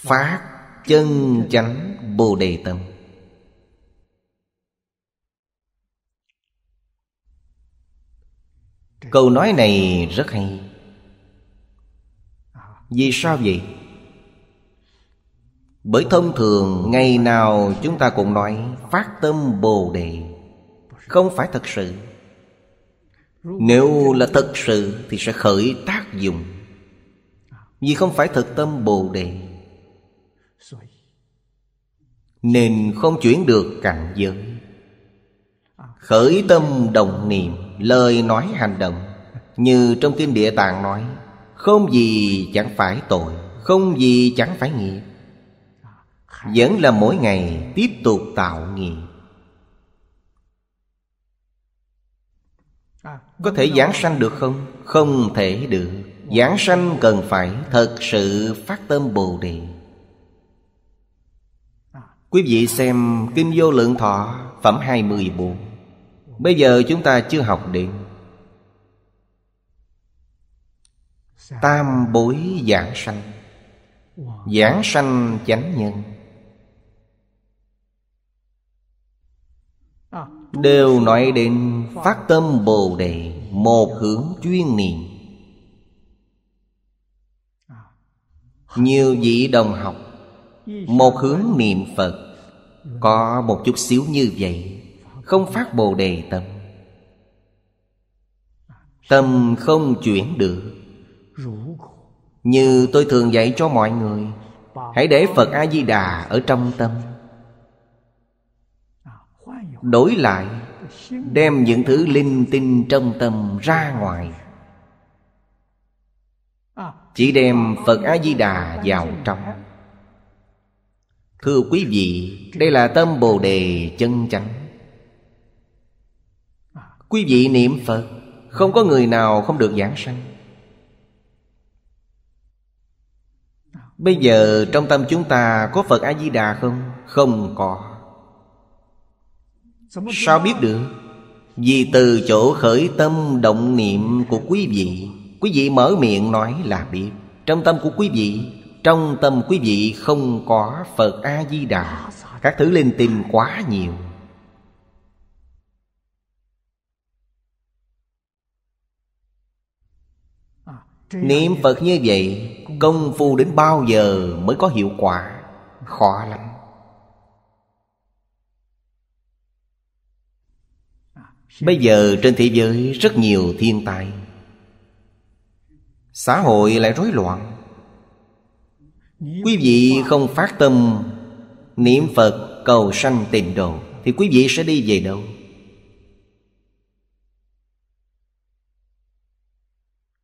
phát chân chánh bồ đề tâm câu nói này rất hay vì sao vậy bởi thông thường ngày nào chúng ta cũng nói phát tâm bồ đề không phải thật sự nếu là thật sự thì sẽ khởi tác dụng vì không phải thực tâm bồ đề nên không chuyển được cảnh giới Khởi tâm đồng niệm Lời nói hành động Như trong Kinh Địa Tạng nói Không gì chẳng phải tội Không gì chẳng phải nghiệp Vẫn là mỗi ngày tiếp tục tạo nghiệp Có thể giảng sanh được không? Không thể được Giảng sanh cần phải thật sự phát tâm Bồ Đề Quý vị xem Kinh Vô Lượng Thọ Phẩm 24 Bây giờ chúng ta chưa học đến Tam bối giảng sanh Giảng sanh chánh nhân Đều nói đến phát tâm Bồ Đề Một hướng chuyên niệm Nhiều vị đồng học một hướng niệm Phật Có một chút xíu như vậy Không phát bồ đề tâm Tâm không chuyển được Như tôi thường dạy cho mọi người Hãy để Phật A-di-đà ở trong tâm Đổi lại Đem những thứ linh tinh trong tâm ra ngoài Chỉ đem Phật A-di-đà vào trong Thưa quý vị Đây là tâm Bồ Đề chân chánh Quý vị niệm Phật Không có người nào không được giảng sanh Bây giờ trong tâm chúng ta có Phật A-di-đà không? Không có Sao biết được? Vì từ chỗ khởi tâm động niệm của quý vị Quý vị mở miệng nói là biết Trong tâm của quý vị trong tâm quý vị không có phật a di đà các thứ lên tìm quá nhiều niệm phật như vậy công phu đến bao giờ mới có hiệu quả khó lắm bây giờ trên thế giới rất nhiều thiên tai xã hội lại rối loạn quý vị không phát tâm niệm phật cầu sanh tịnh độ thì quý vị sẽ đi về đâu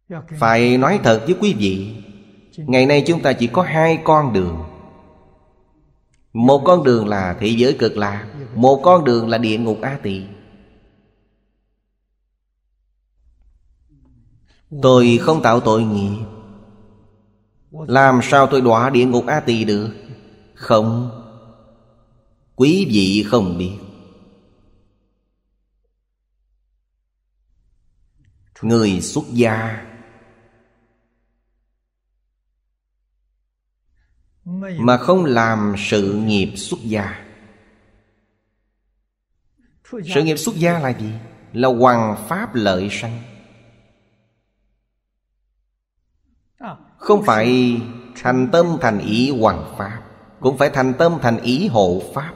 dạ, phải nói thật với quý vị ngày nay chúng ta chỉ có hai con đường một con đường là thị giới cực lạc dạ, dạ. một con đường là địa ngục a tỳ tôi không tạo tội nghiệp làm sao tôi đọa địa ngục A Tỳ được Không Quý vị không biết Người xuất gia Mà không làm sự nghiệp xuất gia Sự nghiệp xuất gia là gì? Là hoàng pháp lợi sanh Không phải thành tâm thành ý hoàng pháp Cũng phải thành tâm thành ý hộ pháp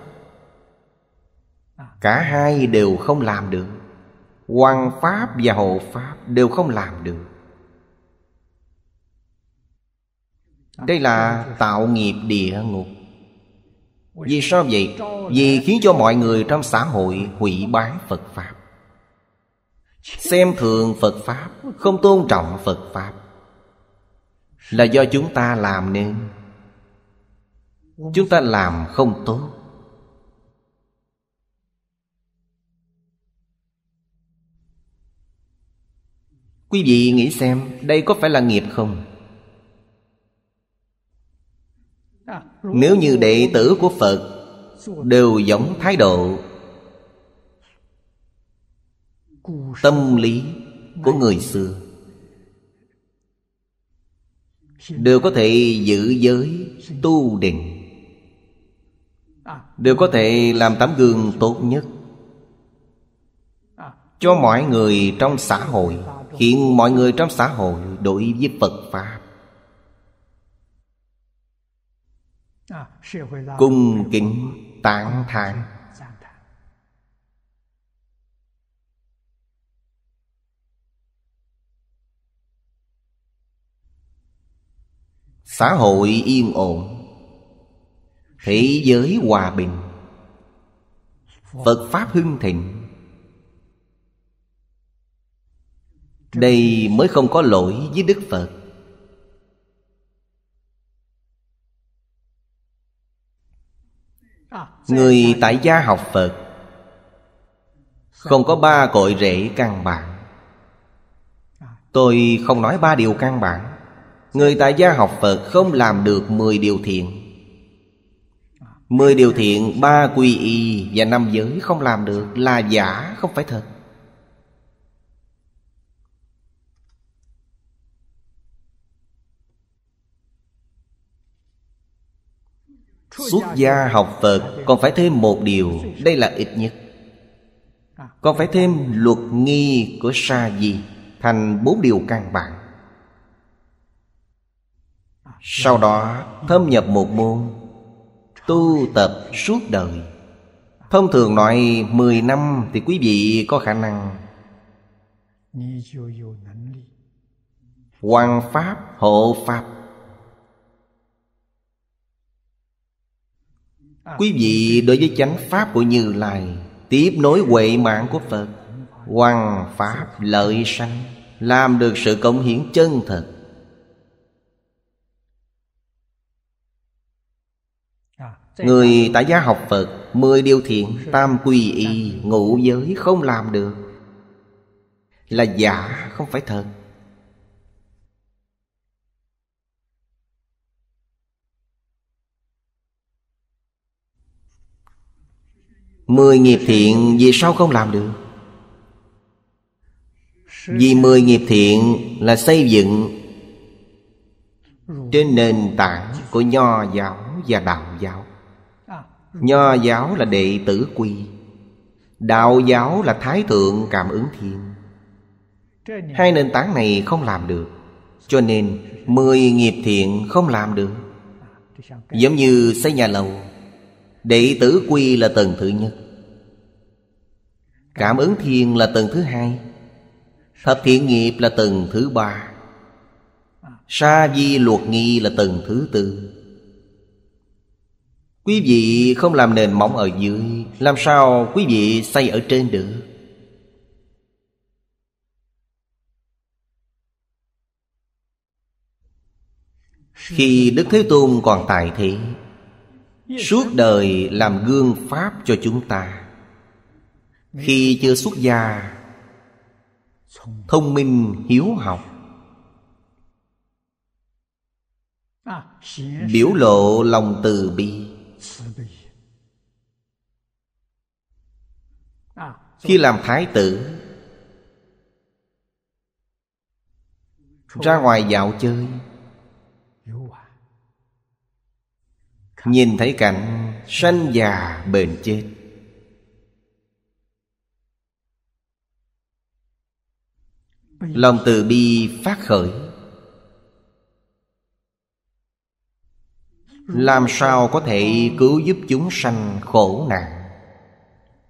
Cả hai đều không làm được Hoàng pháp và hộ pháp đều không làm được Đây là tạo nghiệp địa ngục Vì sao vậy? Vì khiến cho mọi người trong xã hội hủy bán Phật Pháp Xem thường Phật Pháp Không tôn trọng Phật Pháp là do chúng ta làm nên chúng ta làm không tốt quý vị nghĩ xem đây có phải là nghiệp không nếu như đệ tử của phật đều giống thái độ tâm lý của người xưa đều có thể giữ giới tu định đều có thể làm tấm gương tốt nhất cho mọi người trong xã hội khiến mọi người trong xã hội đối với phật pháp cung kính tán thán xã hội yên ổn thế giới hòa bình phật pháp hưng thịnh đây mới không có lỗi với đức phật người tại gia học phật không có ba cội rễ căn bản tôi không nói ba điều căn bản Người tại gia học Phật không làm được 10 điều thiện 10 điều thiện ba quy y và năm giới không làm được là giả không phải thật Xuất gia học Phật còn phải thêm một điều Đây là ít nhất Còn phải thêm luật nghi của sa di Thành bốn điều căn bản sau đó thâm nhập một môn Tu tập suốt đời Thông thường nói 10 năm thì quý vị có khả năng Hoàng Pháp hộ Pháp Quý vị đối với chánh Pháp của Như Lai Tiếp nối huệ mạng của Phật Hoàng Pháp lợi sanh Làm được sự cống hiến chân thật Người tại gia học Phật Mười điều thiện Tam quy y Ngũ giới không làm được Là giả không phải thật Mười nghiệp thiện vì sao không làm được Vì mười nghiệp thiện là xây dựng Trên nền tảng của nho giáo và đạo giáo Nho giáo là đệ tử quy Đạo giáo là thái thượng cảm ứng thiên Hai nền tảng này không làm được Cho nên Mười nghiệp thiện không làm được Giống như xây nhà lầu Đệ tử quy là tầng thứ nhất Cảm ứng thiên là tầng thứ hai Thập thiện nghiệp là tầng thứ ba Sa di luật nghi là tầng thứ tư Quý vị không làm nền mỏng ở dưới Làm sao quý vị xây ở trên được Khi Đức Thế Tôn còn tại thế Suốt đời làm gương Pháp cho chúng ta Khi chưa xuất gia Thông minh hiếu học Biểu lộ lòng từ bi khi làm thái tử ra ngoài dạo chơi nhìn thấy cảnh sanh già bền chết lòng từ bi phát khởi làm sao có thể cứu giúp chúng sanh khổ nạn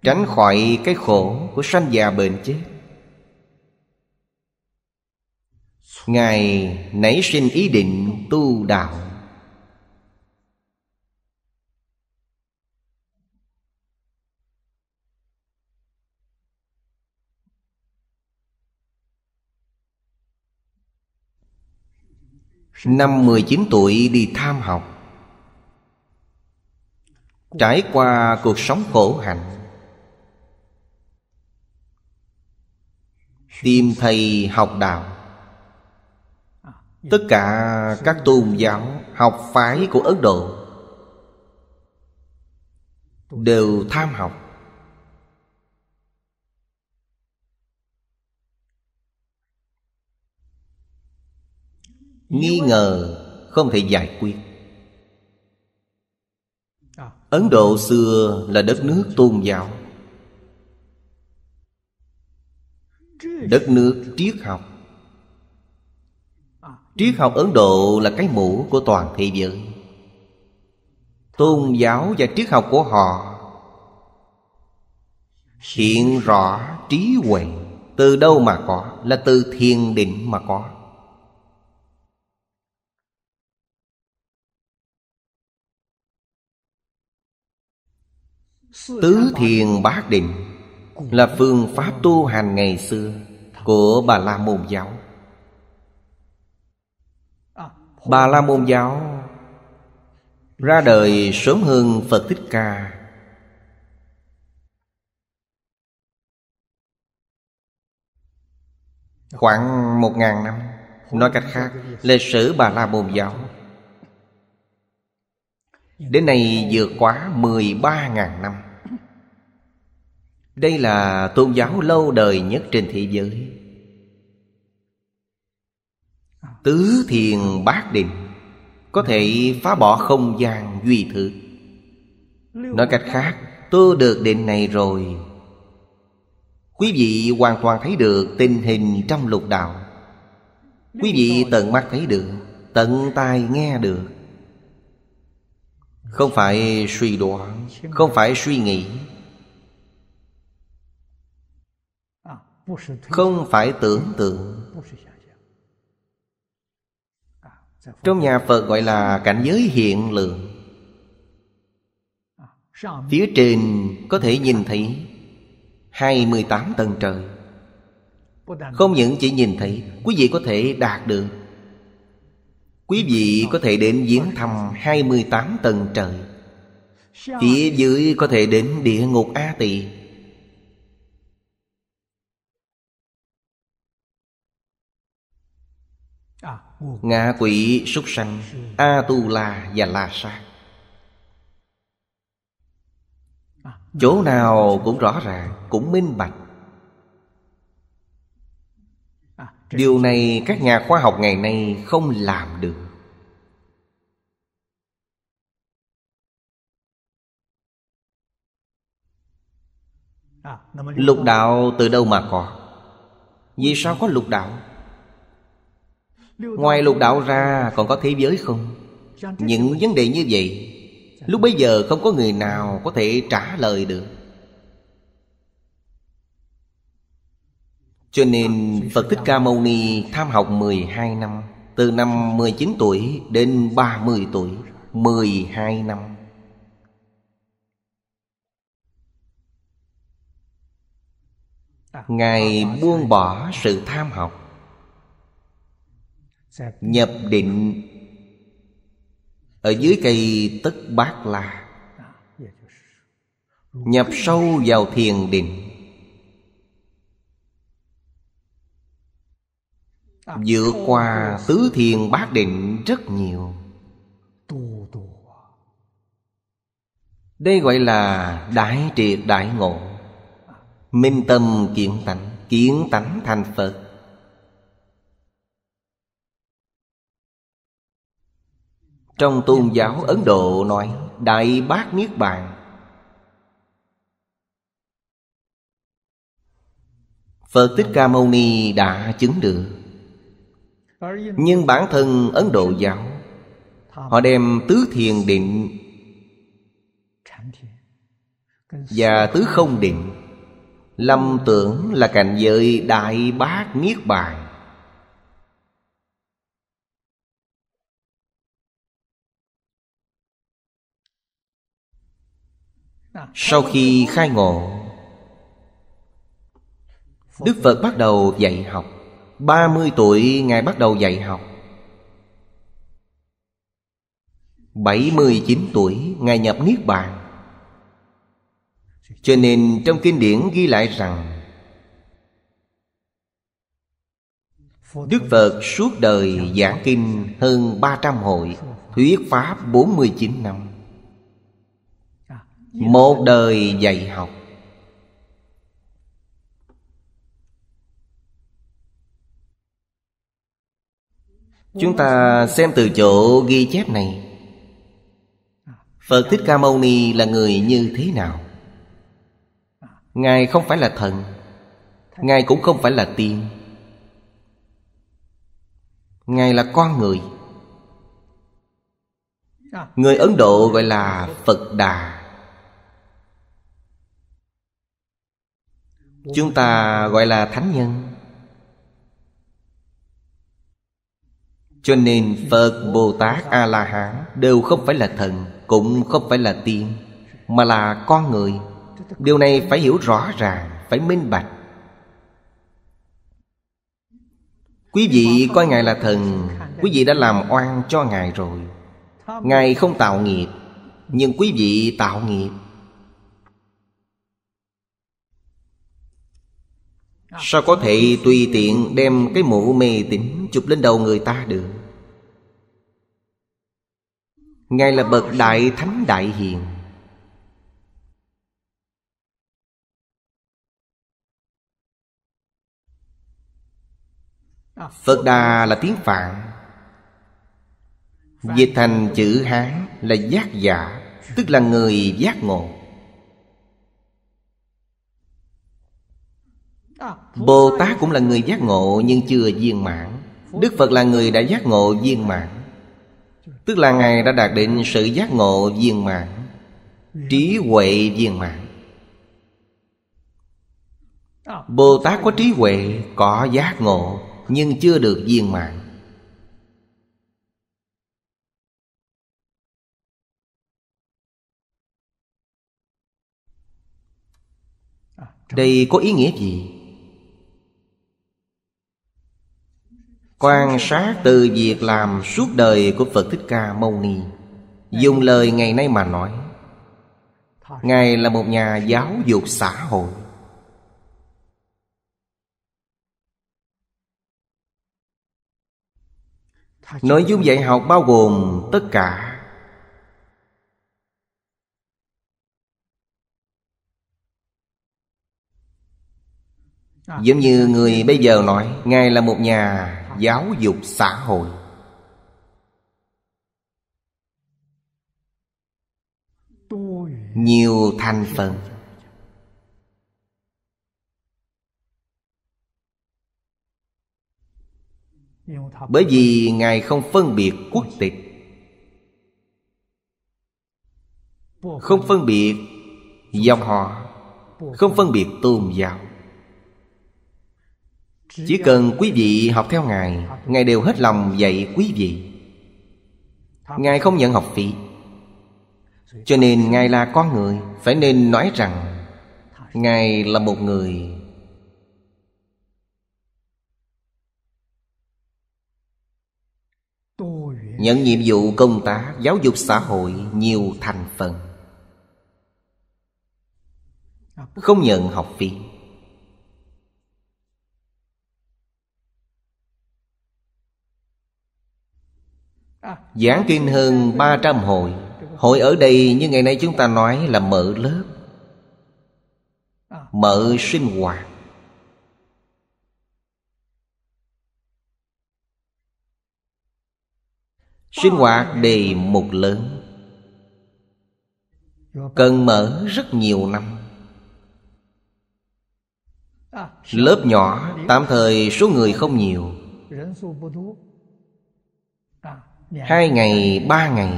tránh khỏi cái khổ của sanh già bệnh chết ngài nảy sinh ý định tu đạo Năm 19 tuổi đi tham học Trải qua cuộc sống khổ hạnh tìm thầy học đạo tất cả các tôn giáo học phái của ấn độ đều tham học nghi ngờ không thể giải quyết ấn độ xưa là đất nước tôn giáo đất nước triết học triết học ấn độ là cái mũ của toàn thế giới tôn giáo và triết học của họ hiện rõ trí huệ từ đâu mà có là từ thiền định mà có tứ thiền bát định là phương pháp tu hành ngày xưa của bà la môn giáo bà la môn giáo ra đời sớm hơn phật thích ca khoảng một ngàn năm nói cách khác lịch sử bà la môn giáo đến nay vượt quá mười ba ngàn năm đây là tôn giáo lâu đời nhất trên thế giới Tứ thiền bát định Có thể phá bỏ không gian duy thực Nói cách khác Tôi được định này rồi Quý vị hoàn toàn thấy được tình hình trong lục đạo Quý vị tận mắt thấy được Tận tai nghe được Không phải suy đoán Không phải suy nghĩ không phải tưởng tượng trong nhà phật gọi là cảnh giới hiện lượng phía trên có thể nhìn thấy 28 tầng trời Không những chỉ nhìn thấy Quý vị có thể đạt được Quý vị có thể đến viếng thăm 28 tầng trời Phía dưới có thể đến địa ngục A Tỳ ngạ quỷ súc sanh a tu la và la sa chỗ nào cũng rõ ràng cũng minh bạch điều này các nhà khoa học ngày nay không làm được lục đạo từ đâu mà có vì sao có lục đạo Ngoài lục đạo ra còn có thế giới không? Những vấn đề như vậy Lúc bây giờ không có người nào có thể trả lời được Cho nên Phật Thích Ca Mâu Ni tham học 12 năm Từ năm 19 tuổi đến 30 tuổi 12 năm Ngài buông bỏ sự tham học nhập định ở dưới cây tất bát la nhập sâu vào thiền định vượt qua tứ thiền bát định rất nhiều đây gọi là đại triệt đại ngộ minh tâm kiến tánh kiến tánh thành phật Trong tôn giáo Ấn Độ nói Đại Bát Niết Bàn Phật Thích Ca Mâu Ni đã chứng được Nhưng bản thân Ấn Độ giáo Họ đem tứ thiền định Và tứ không định Lâm tưởng là cảnh giới Đại Bát Niết Bàn sau khi khai ngộ đức phật bắt đầu dạy học 30 tuổi Ngài bắt đầu dạy học 79 tuổi Ngài nhập Niết Bàn Cho nên trong kinh điển ghi lại rằng Đức Phật suốt đời giảng kinh hơn 300 hội Thuyết Pháp 49 năm một đời dạy học chúng ta xem từ chỗ ghi chép này phật thích ca mâu ni là người như thế nào ngài không phải là thần ngài cũng không phải là tiên ngài là con người người ấn độ gọi là phật đà chúng ta gọi là thánh nhân cho nên phật bồ tát a la hán đều không phải là thần cũng không phải là tiên mà là con người điều này phải hiểu rõ ràng phải minh bạch quý vị coi ngài là thần quý vị đã làm oan cho ngài rồi ngài không tạo nghiệp nhưng quý vị tạo nghiệp Ờ. Sao có thể tùy tiện đem cái mũ mê tín chụp lên đầu người ta được Ngài là bậc đại thánh đại hiền ờ. Phật Đà là tiếng Phạn Dịch thành chữ Hán là giác giả Tức là người giác ngộ Ờ, Bồ Tát cũng là người giác ngộ nhưng chưa viên mãn Đức Phật là người đã giác ngộ viên mãn Tức là Ngài đã đạt đến sự giác ngộ viên mãn Trí huệ viên mãn ờ, Bồ Tát có trí huệ, có giác ngộ Nhưng chưa được viên mãn ờ, Đây có ý nghĩa gì? quan sát từ việc làm suốt đời của phật thích ca mâu ni dùng lời ngày nay mà nói ngài là một nhà giáo dục xã hội nội dung dạy học bao gồm tất cả giống như người bây giờ nói ngài là một nhà giáo dục xã hội nhiều thành phần bởi vì ngài không phân biệt quốc tịch không phân biệt dòng họ không phân biệt tôn giáo chỉ cần quý vị học theo Ngài Ngài đều hết lòng dạy quý vị Ngài không nhận học phí Cho nên Ngài là con người Phải nên nói rằng Ngài là một người Nhận nhiệm vụ công tác giáo dục xã hội nhiều thành phần Không nhận học phí Giảng kinh hơn 300 hội Hội ở đây như ngày nay chúng ta nói là mở lớp Mở sinh hoạt Sinh hoạt đề mục lớn Cần mở rất nhiều năm Lớp nhỏ tạm thời số người không nhiều Dạ. hai ngày ba ngày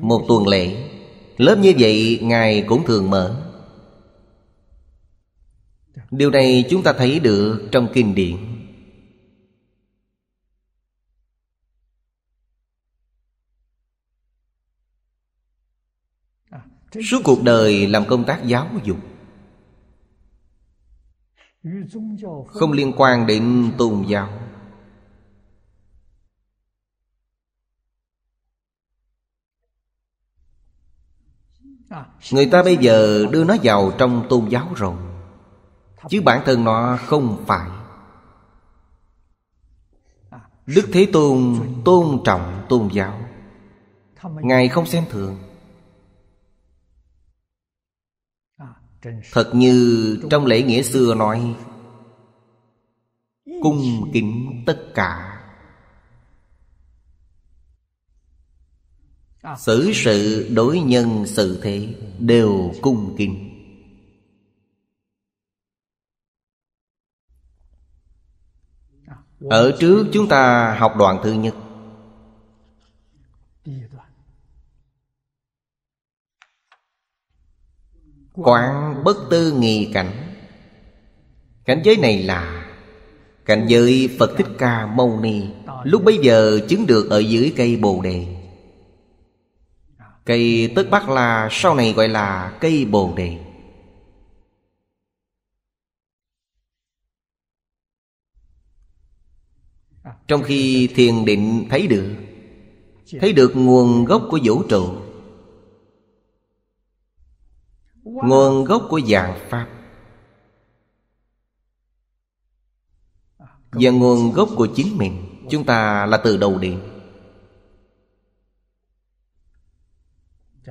một tuần lễ lớp như vậy ngài cũng thường mở điều này chúng ta thấy được trong kinh điển à, suốt cuộc đời làm công tác giáo dục không liên quan đến tôn giáo Người ta bây giờ đưa nó vào trong tôn giáo rồi Chứ bản thân nó không phải Đức Thế Tôn tôn trọng tôn giáo Ngài không xem thường Thật như trong lễ nghĩa xưa nói Cung kính tất cả À. xử sự đối nhân sự thế đều cung kính à. ở trước chúng ta học đoạn thứ nhất quán bất tư nghi cảnh cảnh giới này là cảnh giới phật thích ca mâu ni lúc bấy giờ chứng được ở dưới cây bồ đề Cây tức bắc là sau này gọi là cây bồ đề Trong khi thiền định thấy được Thấy được nguồn gốc của vũ trụ Nguồn gốc của dạng Pháp Và nguồn gốc của chính mình Chúng ta là từ đầu điện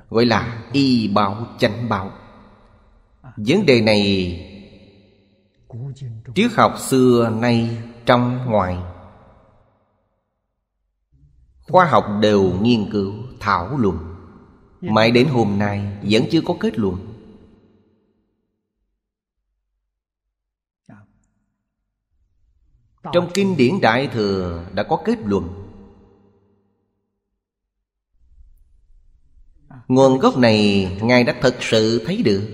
gọi là y bảo chánh bảo vấn đề này triết học xưa nay trong ngoài khoa học đều nghiên cứu thảo luận mãi đến hôm nay vẫn chưa có kết luận trong kinh điển đại thừa đã có kết luận Nguồn gốc này Ngài đã thật sự thấy được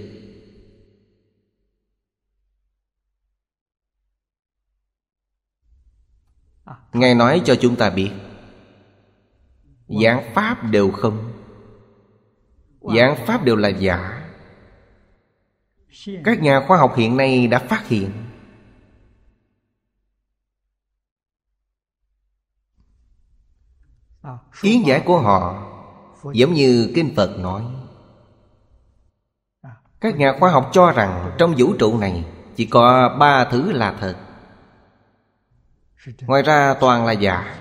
Ngài nói cho chúng ta biết Giảng Pháp đều không Giảng Pháp đều là giả Các nhà khoa học hiện nay đã phát hiện ý giải của họ Giống như Kinh Phật nói Các nhà khoa học cho rằng Trong vũ trụ này Chỉ có ba thứ là thật Ngoài ra toàn là giả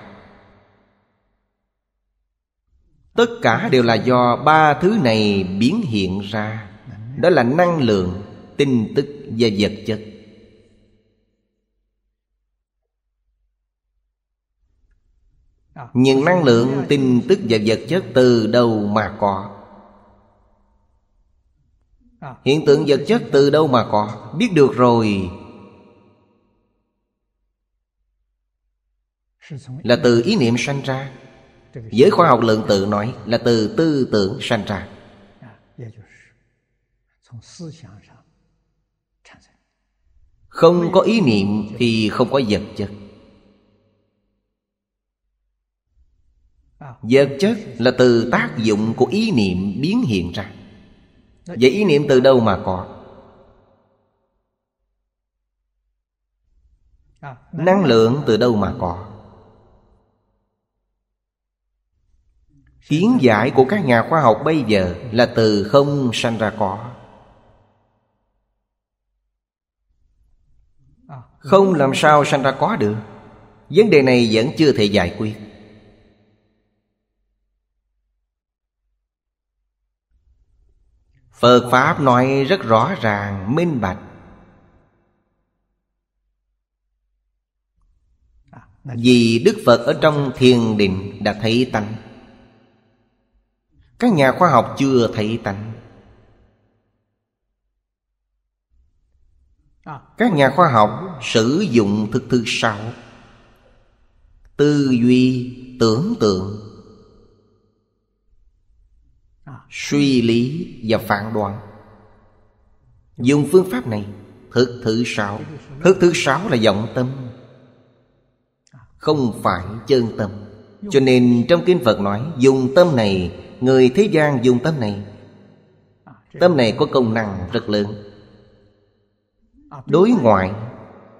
Tất cả đều là do ba thứ này biến hiện ra Đó là năng lượng, tin tức và vật chất À. những năng lượng tin tức và vật chất từ đâu mà có à. hiện tượng vật chất từ đâu mà có biết được rồi là từ ý niệm sanh ra giới khoa học lượng tự nói là từ tư tưởng sanh ra không có ý niệm thì không có vật chất Vật chất là từ tác dụng của ý niệm biến hiện ra Vậy ý niệm từ đâu mà có Năng lượng từ đâu mà có Kiến giải của các nhà khoa học bây giờ Là từ không sanh ra có Không làm sao sanh ra có được Vấn đề này vẫn chưa thể giải quyết phật pháp nói rất rõ ràng minh bạch vì đức phật ở trong thiền định đã thấy tánh các nhà khoa học chưa thấy tánh các nhà khoa học sử dụng thực thư sáu tư duy tưởng tượng suy lý và phán đoán dùng phương pháp này thực thứ sáu thực thứ sáu là vọng tâm không phải chân tâm cho nên trong kinh phật nói dùng tâm này người thế gian dùng tâm này tâm này có công năng rất lớn đối ngoại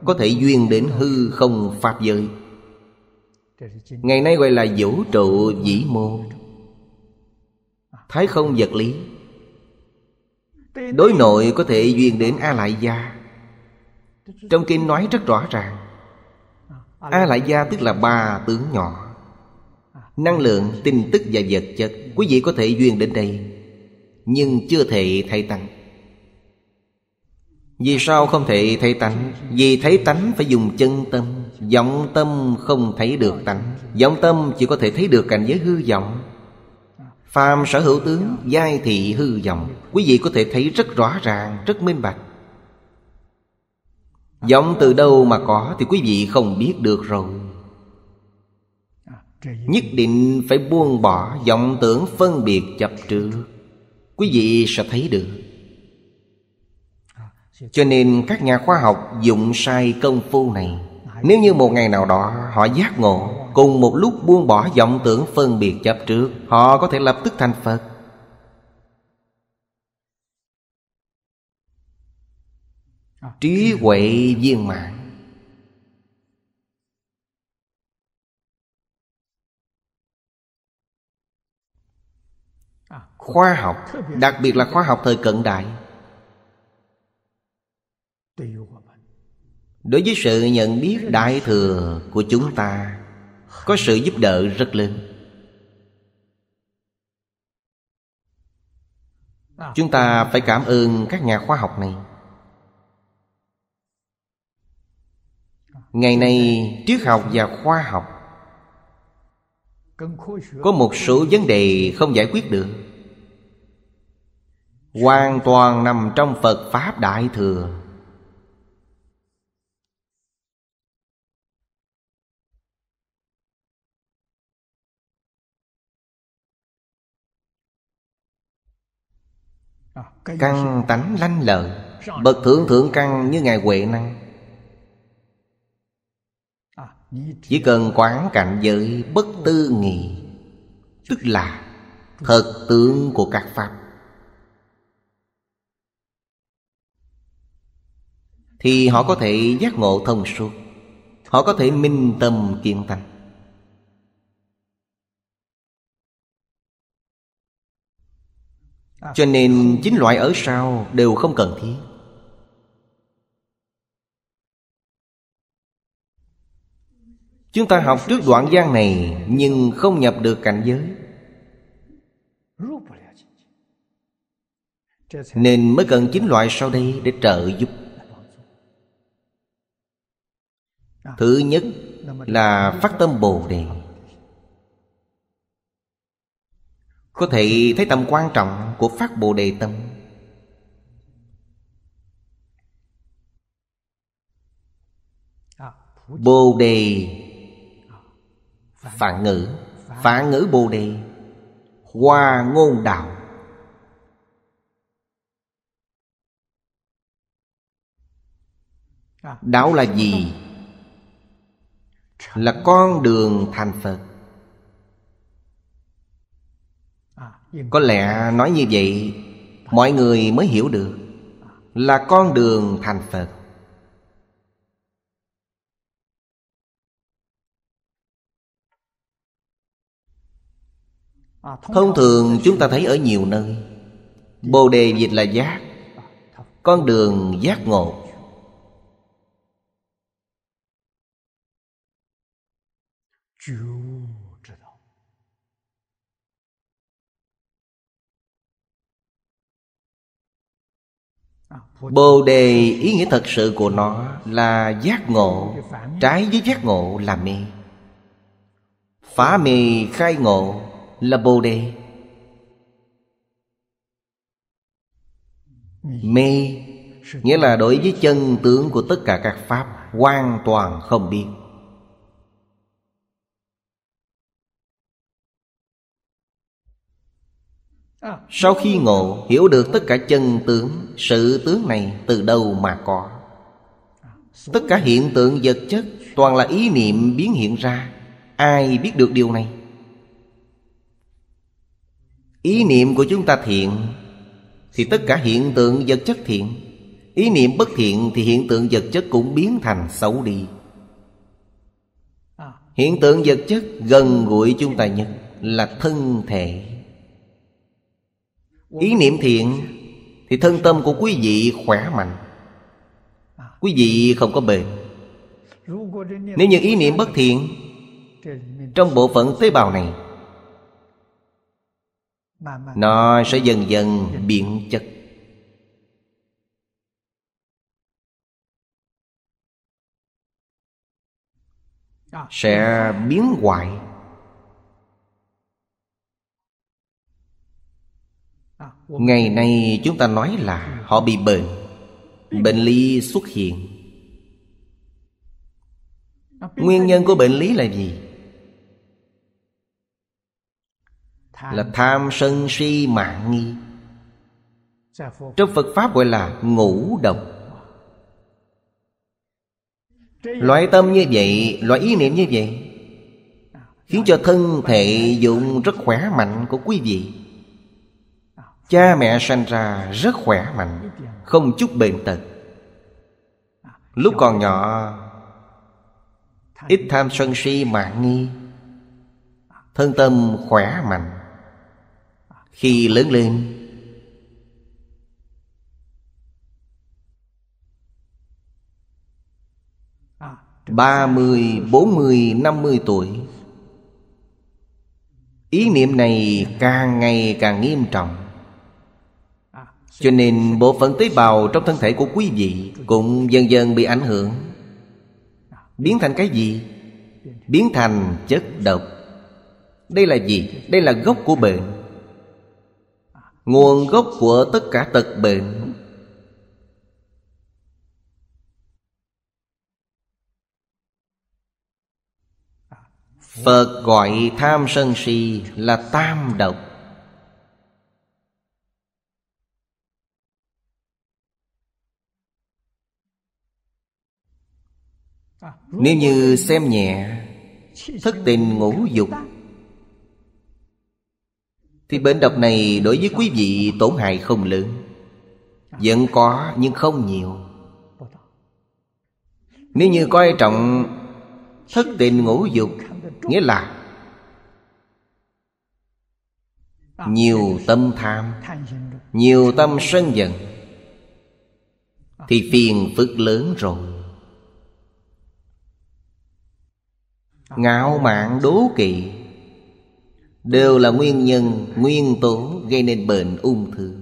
có thể duyên đến hư không pháp giới ngày nay gọi là vũ trụ vĩ mô thái không vật lý đối nội có thể duyên đến a lại gia trong kinh nói rất rõ ràng a lại gia tức là ba tướng nhỏ năng lượng tin tức và vật chất quý vị có thể duyên đến đây nhưng chưa thể thay tánh vì sao không thể thấy tánh vì thấy tánh phải dùng chân tâm vọng tâm không thấy được tánh vọng tâm chỉ có thể thấy được cảnh giới hư vọng Phàm sở hữu tướng Giai thị hư vọng Quý vị có thể thấy rất rõ ràng Rất minh bạch Giọng từ đâu mà có Thì quý vị không biết được rồi Nhất định phải buông bỏ vọng tưởng phân biệt chập trước Quý vị sẽ thấy được Cho nên các nhà khoa học dụng sai công phu này nếu như một ngày nào đó họ giác ngộ Cùng một lúc buông bỏ vọng tưởng phân biệt chấp trước Họ có thể lập tức thành Phật Trí huệ viên mãn khoa học đặc biệt là khoa học thời cận đại đối với sự nhận biết đại thừa của chúng ta có sự giúp đỡ rất lớn chúng ta phải cảm ơn các nhà khoa học này ngày nay triết học và khoa học có một số vấn đề không giải quyết được hoàn toàn nằm trong phật pháp đại thừa À, căn tánh lanh lợi Bậc thượng thượng căn như Ngài Huệ Năng à, Chỉ cần quán cảnh giới bất tư nghị Tức là thật tướng của các Pháp Thì họ có thể giác ngộ thông suốt Họ có thể minh tâm kiên tánh À. Cho nên chính loại ở sau đều không cần thiết Chúng ta học trước đoạn gian này Nhưng không nhập được cảnh giới Nên mới cần chín loại sau đây để trợ giúp Thứ nhất là phát tâm Bồ Đề Có thể thấy tầm quan trọng của phát Bồ Đề Tâm Bồ Đề Phản ngữ Phản ngữ Bồ Đề Hoa ngôn đạo Đạo là gì? Là con đường thành Phật có lẽ nói như vậy mọi người mới hiểu được là con đường thành phật thông thường chúng ta thấy ở nhiều nơi bồ đề dịch là giác con đường giác ngộ Bồ đề ý nghĩa thật sự của nó là giác ngộ Trái với giác ngộ là mê Phá mê khai ngộ là bồ đề Mê Nghĩa là đối với chân tướng của tất cả các Pháp Hoàn toàn không biết Sau khi ngộ hiểu được tất cả chân tướng Sự tướng này từ đâu mà có Tất cả hiện tượng vật chất Toàn là ý niệm biến hiện ra Ai biết được điều này Ý niệm của chúng ta thiện Thì tất cả hiện tượng vật chất thiện Ý niệm bất thiện Thì hiện tượng vật chất cũng biến thành xấu đi Hiện tượng vật chất gần gũi chúng ta nhất Là thân thể ý niệm thiện thì thân tâm của quý vị khỏe mạnh quý vị không có bệnh nếu như ý niệm bất thiện trong bộ phận tế bào này nó sẽ dần dần biến chất sẽ biến hoại ngày nay chúng ta nói là họ bị bệnh bệnh lý xuất hiện nguyên nhân của bệnh lý là gì là tham sân si mạng nghi trong phật pháp gọi là ngũ độc loại tâm như vậy loại ý niệm như vậy khiến cho thân thể dụng rất khỏe mạnh của quý vị Cha mẹ sanh ra rất khỏe mạnh Không chút bệnh tật Lúc còn nhỏ Ít tham sân si mạng nghi Thân tâm khỏe mạnh Khi lớn lên ba mươi bốn mươi năm mươi tuổi Ý niệm này càng ngày càng nghiêm trọng cho nên bộ phận tế bào trong thân thể của quý vị Cũng dần dần bị ảnh hưởng Biến thành cái gì? Biến thành chất độc Đây là gì? Đây là gốc của bệnh Nguồn gốc của tất cả tật bệnh Phật gọi tham sân si là tam độc Nếu như xem nhẹ Thất tình ngũ dục Thì bệnh độc này đối với quý vị tổn hại không lớn Vẫn có nhưng không nhiều Nếu như coi trọng Thất tình ngũ dục Nghĩa là Nhiều tâm tham Nhiều tâm sân giận Thì phiền phức lớn rồi ngạo mạn đố kỵ đều là nguyên nhân nguyên tố gây nên bệnh ung thư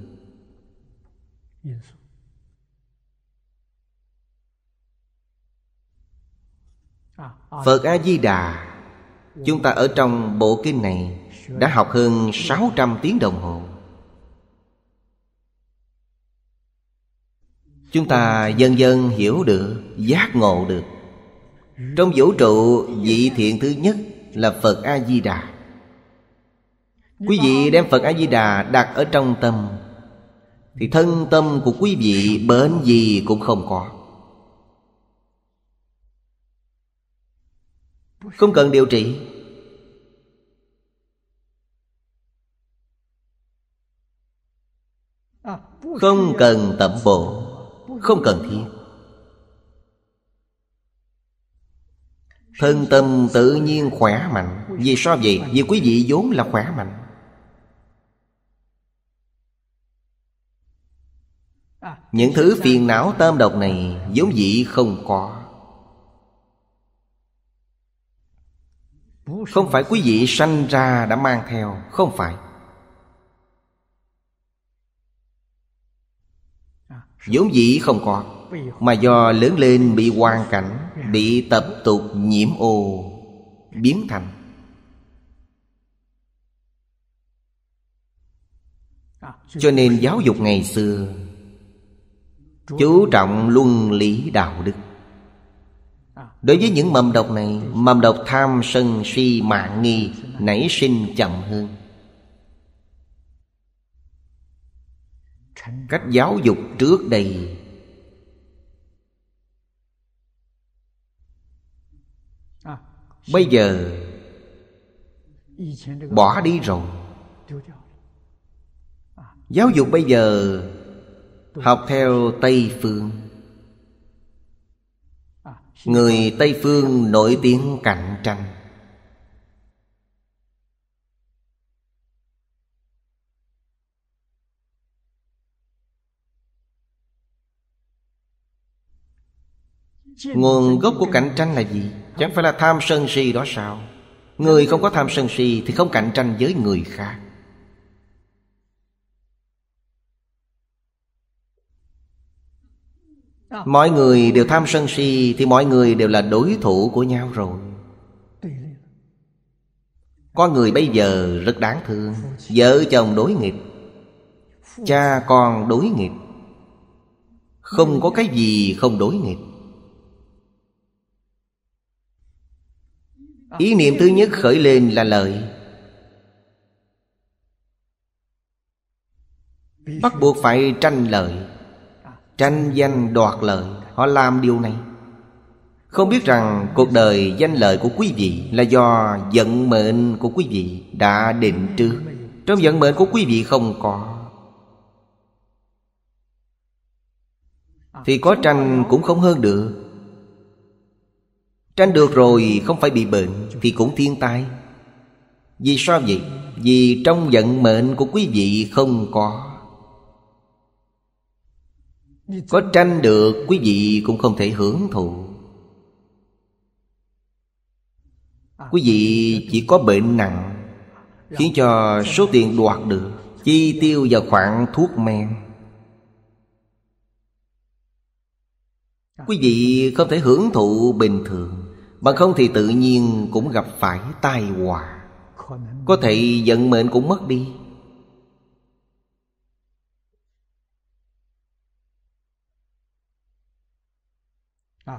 phật a di đà chúng ta ở trong bộ kinh này đã học hơn 600 tiếng đồng hồ chúng ta dần dần hiểu được giác ngộ được trong vũ trụ vị thiện thứ nhất là Phật A-di-đà Quý vị đem Phật A-di-đà đặt ở trong tâm Thì thân tâm của quý vị bến gì cũng không có Không cần điều trị Không cần tẩm bổ Không cần thiết Thân tâm tự nhiên khỏe mạnh Vì sao vậy? Vì quý vị vốn là khỏe mạnh Những thứ phiền não tâm độc này vốn dĩ không có Không phải quý vị sanh ra đã mang theo Không phải vốn dĩ không có Mà do lớn lên bị hoàn cảnh bị tập tục nhiễm ô biến thành cho nên giáo dục ngày xưa chú trọng luân lý đạo đức đối với những mầm độc này mầm độc tham sân si mạng nghi nảy sinh chậm hơn cách giáo dục trước đây bây giờ bỏ đi rồi giáo dục bây giờ học theo tây phương người tây phương nổi tiếng cạnh tranh nguồn gốc của cạnh tranh là gì Chẳng phải là tham sân si đó sao Người không có tham sân si Thì không cạnh tranh với người khác Mọi người đều tham sân si Thì mọi người đều là đối thủ của nhau rồi Có người bây giờ rất đáng thương Vợ chồng đối nghịch Cha con đối nghịch Không có cái gì không đối nghịch ý niệm thứ nhất khởi lên là lợi bắt buộc phải tranh lợi tranh danh đoạt lợi họ làm điều này không biết rằng cuộc đời danh lợi của quý vị là do vận mệnh của quý vị đã định trước trong vận mệnh của quý vị không có thì có tranh cũng không hơn được Tránh được rồi không phải bị bệnh Thì cũng thiên tai Vì sao vậy? Vì trong vận mệnh của quý vị không có Có tranh được quý vị cũng không thể hưởng thụ Quý vị chỉ có bệnh nặng Khiến cho số tiền đoạt được Chi tiêu vào khoản thuốc men Quý vị không thể hưởng thụ bình thường Bằng không thì tự nhiên cũng gặp phải tai họa Có thể vận mệnh cũng mất đi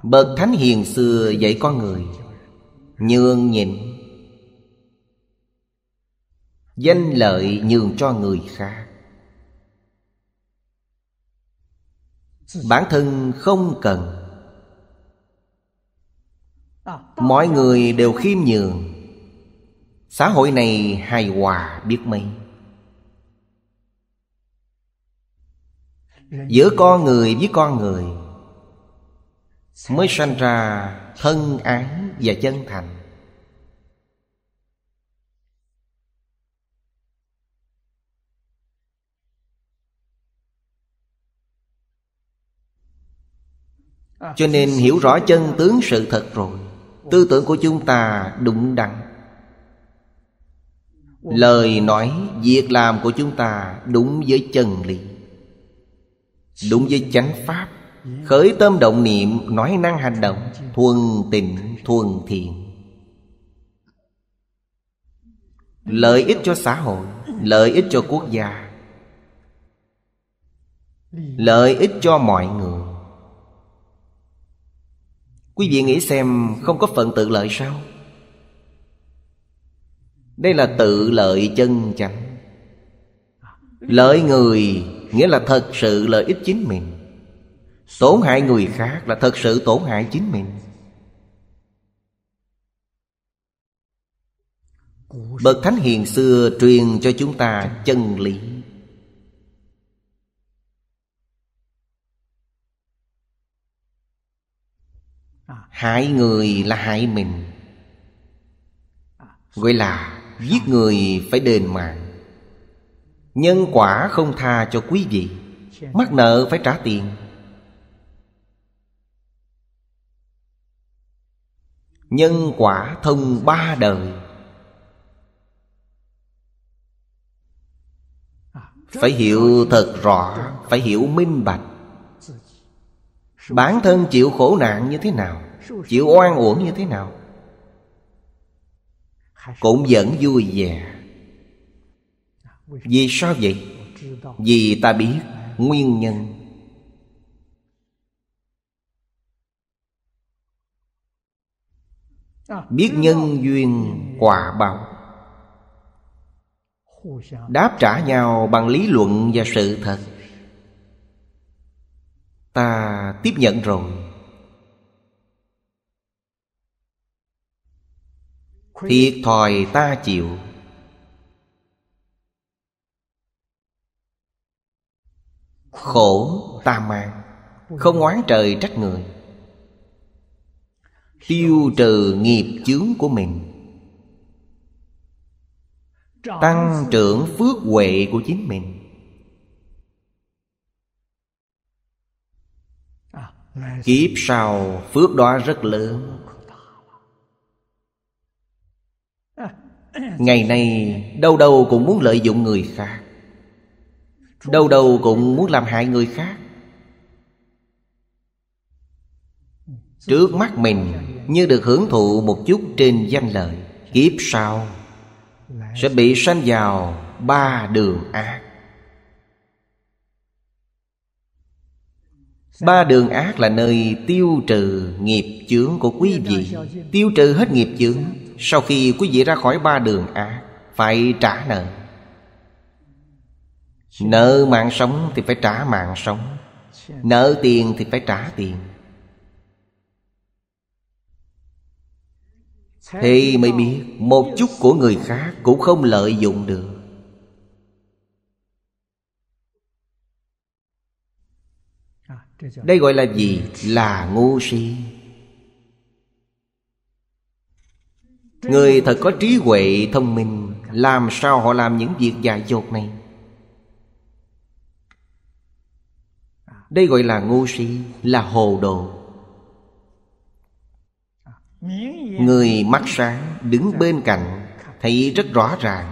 Bậc Thánh Hiền xưa dạy con người Nhường nhịn Danh lợi nhường cho người khác Bản thân không cần mọi người đều khiêm nhường xã hội này hài hòa biết mấy giữa con người với con người mới sanh ra thân ái và chân thành cho nên hiểu rõ chân tướng sự thật rồi tư tưởng của chúng ta đúng đắn lời nói việc làm của chúng ta đúng với chân lý đúng với chánh pháp khởi tâm động niệm nói năng hành động thuần tịnh thuần thiện lợi ích cho xã hội lợi ích cho quốc gia lợi ích cho mọi người Quý vị nghĩ xem không có phần tự lợi sao? Đây là tự lợi chân chánh Lợi người nghĩa là thật sự lợi ích chính mình Tổn hại người khác là thật sự tổn hại chính mình Bậc Thánh Hiền xưa truyền cho chúng ta chân lý hại người là hại mình gọi là giết người phải đền mạng nhân quả không tha cho quý vị mắc nợ phải trả tiền nhân quả thông ba đời phải hiểu thật rõ phải hiểu minh bạch bản thân chịu khổ nạn như thế nào chịu oan uổng như thế nào cũng vẫn vui vẻ vì sao vậy vì ta biết nguyên nhân biết nhân duyên quả báo đáp trả nhau bằng lý luận và sự thật ta tiếp nhận rồi thiệt thòi ta chịu khổ ta mang không oán trời trách người tiêu trừ nghiệp chướng của mình tăng trưởng phước huệ của chính mình à, kiếp sau phước đó rất lớn Ngày nay đâu đâu cũng muốn lợi dụng người khác Đâu đâu cũng muốn làm hại người khác Trước mắt mình như được hưởng thụ một chút trên danh lợi Kiếp sau sẽ bị sanh vào ba đường ác Ba đường ác là nơi tiêu trừ nghiệp chướng của quý vị Tiêu trừ hết nghiệp chướng sau khi quý vị ra khỏi ba đường ác à, Phải trả nợ Nợ mạng sống thì phải trả mạng sống Nợ tiền thì phải trả tiền Thì mới biết Một chút của người khác Cũng không lợi dụng được Đây gọi là gì? Là ngu si Người thật có trí huệ thông minh Làm sao họ làm những việc dại dột này Đây gọi là ngu si Là hồ đồ Người mắt sáng đứng bên cạnh Thấy rất rõ ràng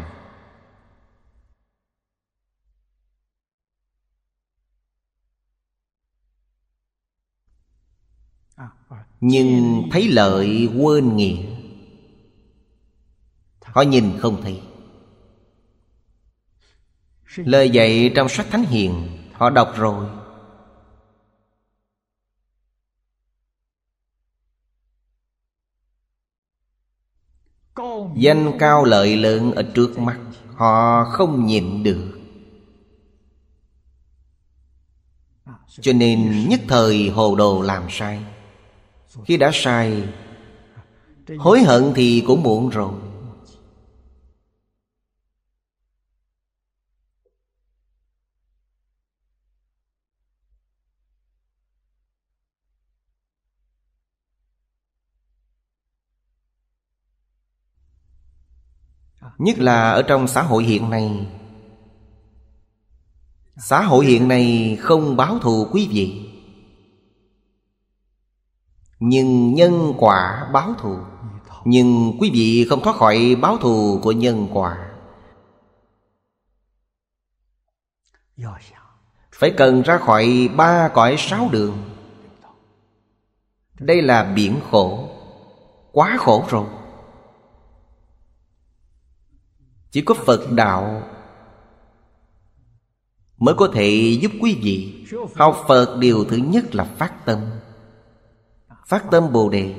Nhưng thấy lợi quên nghĩa họ nhìn không thấy lời dạy trong sách thánh hiền họ đọc rồi danh cao lợi lượng ở trước mắt họ không nhìn được cho nên nhất thời hồ đồ làm sai khi đã sai hối hận thì cũng muộn rồi nhất là ở trong xã hội hiện nay xã hội hiện nay không báo thù quý vị nhưng nhân quả báo thù nhưng quý vị không thoát khỏi báo thù của nhân quả phải cần ra khỏi ba cõi sáu đường đây là biển khổ quá khổ rồi chỉ có phật đạo mới có thể giúp quý vị học phật điều thứ nhất là phát tâm phát tâm bồ đề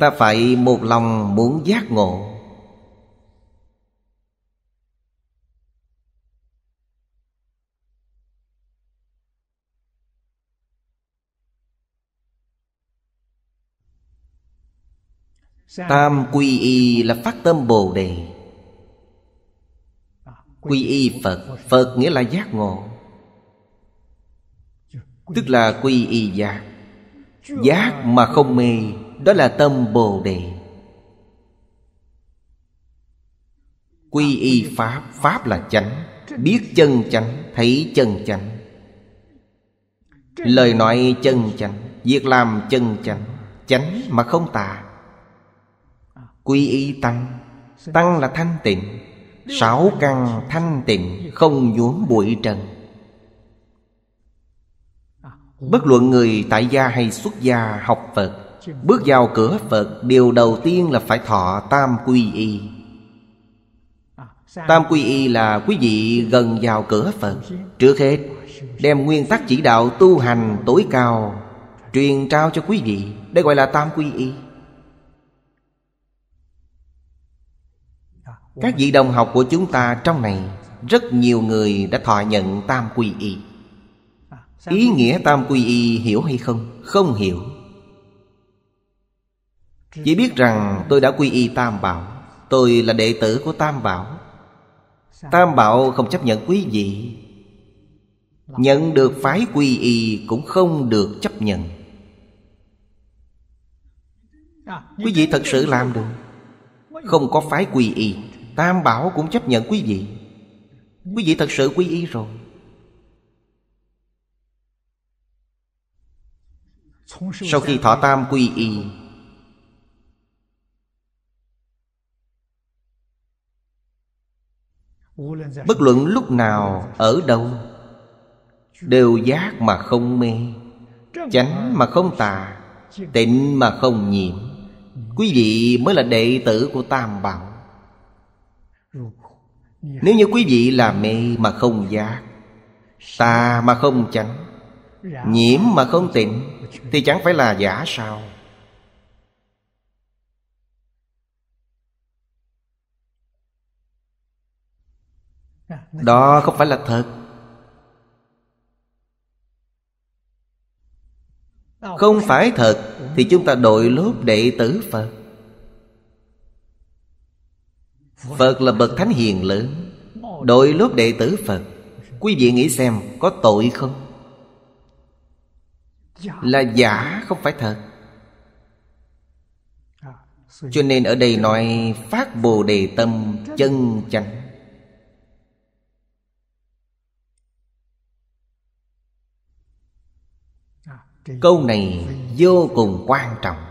ta phải một lòng muốn giác ngộ Tam quy y là phát tâm Bồ Đề quy y phật phật nghĩa là giác ngộ tức là quy y giác giác mà không mê đó là tâm bồ đề quy y pháp pháp là chánh biết chân chánh thấy chân chánh lời nói chân chánh việc làm chân chánh chánh mà không tà quy y tăng tăng là thanh tịnh Sáu căn thanh tịnh Không nhuốm bụi trần Bất luận người tại gia hay xuất gia học Phật Bước vào cửa Phật Điều đầu tiên là phải thọ tam quy y Tam quy y là quý vị gần vào cửa Phật Trước hết Đem nguyên tắc chỉ đạo tu hành tối cao Truyền trao cho quý vị Đây gọi là tam quy y các vị đồng học của chúng ta trong này rất nhiều người đã thọ nhận tam quy y ý nghĩa tam quy y hiểu hay không không hiểu chỉ biết rằng tôi đã quy y tam bảo tôi là đệ tử của tam bảo tam bảo không chấp nhận quý vị nhận được phái quy y cũng không được chấp nhận quý vị thật sự làm được không có phái quy y Tam Bảo cũng chấp nhận quý vị Quý vị thật sự quy y rồi Sau khi thọ tam quy y Bất luận lúc nào ở đâu Đều giác mà không mê Chánh mà không tà Tịnh mà không nhiễm Quý vị mới là đệ tử của Tam Bảo nếu như quý vị là mê mà không giác Tà mà không tránh Nhiễm mà không tịnh Thì chẳng phải là giả sao Đó không phải là thật Không phải thật Thì chúng ta đội lốt đệ tử Phật Phật là bậc thánh hiền lớn Đội lốt đệ tử Phật Quý vị nghĩ xem có tội không? Là giả không phải thật Cho nên ở đây nói phát bồ đề tâm chân chánh Câu này vô cùng quan trọng